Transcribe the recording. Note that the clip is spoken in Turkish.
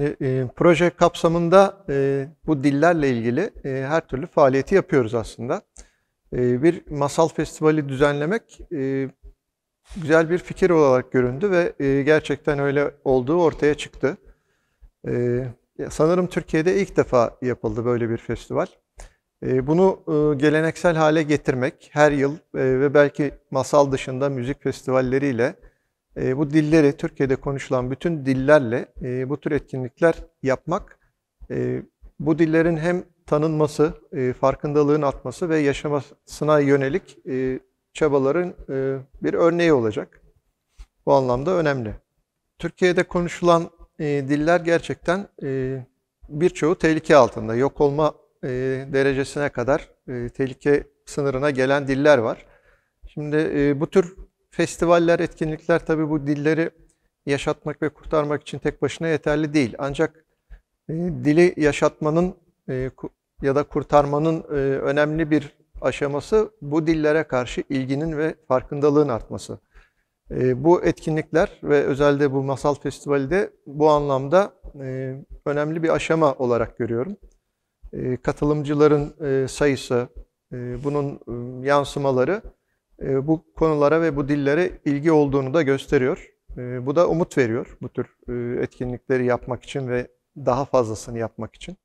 E, proje kapsamında e, bu dillerle ilgili e, her türlü faaliyeti yapıyoruz aslında. bir masal festivali düzenlemek güzel bir fikir olarak göründü ve gerçekten öyle olduğu ortaya çıktı. sanırım Türkiye'de ilk defa yapıldı böyle bir festival. bunu geleneksel hale getirmek her yıl ve belki masal dışında müzik festivalleriyle e, bu dilleri, Türkiye'de konuşulan bütün dillerle e, bu tür etkinlikler yapmak, e, bu dillerin hem tanınması, e, farkındalığın artması ve yaşamasına yönelik e, çabaların e, bir örneği olacak. Bu anlamda önemli. Türkiye'de konuşulan e, diller gerçekten e, birçoğu tehlike altında. Yok olma e, derecesine kadar e, tehlike sınırına gelen diller var. Şimdi e, bu tür Festivaller, etkinlikler tabii bu dilleri yaşatmak ve kurtarmak için tek başına yeterli değil. Ancak e, dili yaşatmanın e, ya da kurtarmanın e, önemli bir aşaması bu dillere karşı ilginin ve farkındalığın artması. E, bu etkinlikler ve özellikle bu masal festivali de bu anlamda e, önemli bir aşama olarak görüyorum. E, katılımcıların e, sayısı, e, bunun e, yansımaları ee, bu konulara ve bu dillere ilgi olduğunu da gösteriyor. Ee, bu da umut veriyor bu tür e, etkinlikleri yapmak için ve daha fazlasını yapmak için.